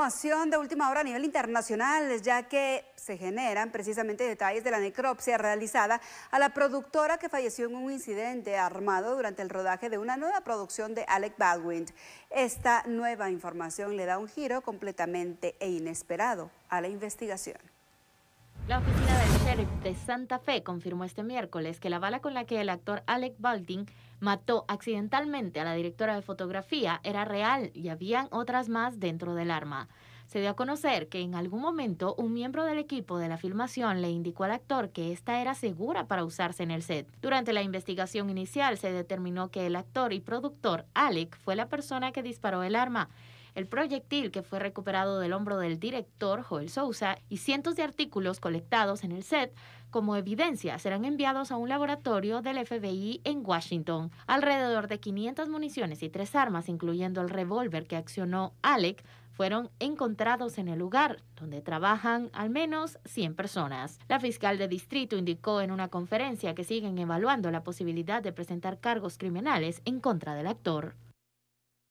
Información de última hora a nivel internacional, ya que se generan precisamente detalles de la necropsia realizada a la productora que falleció en un incidente armado durante el rodaje de una nueva producción de Alec Baldwin. Esta nueva información le da un giro completamente e inesperado a la investigación. La oficina del sheriff de Santa Fe confirmó este miércoles que la bala con la que el actor Alec Baldwin mató accidentalmente a la directora de fotografía era real y habían otras más dentro del arma. Se dio a conocer que en algún momento un miembro del equipo de la filmación le indicó al actor que esta era segura para usarse en el set. Durante la investigación inicial se determinó que el actor y productor Alec fue la persona que disparó el arma el proyectil que fue recuperado del hombro del director Joel Sousa y cientos de artículos colectados en el set como evidencia serán enviados a un laboratorio del FBI en Washington. Alrededor de 500 municiones y tres armas, incluyendo el revólver que accionó Alec, fueron encontrados en el lugar, donde trabajan al menos 100 personas. La fiscal de distrito indicó en una conferencia que siguen evaluando la posibilidad de presentar cargos criminales en contra del actor.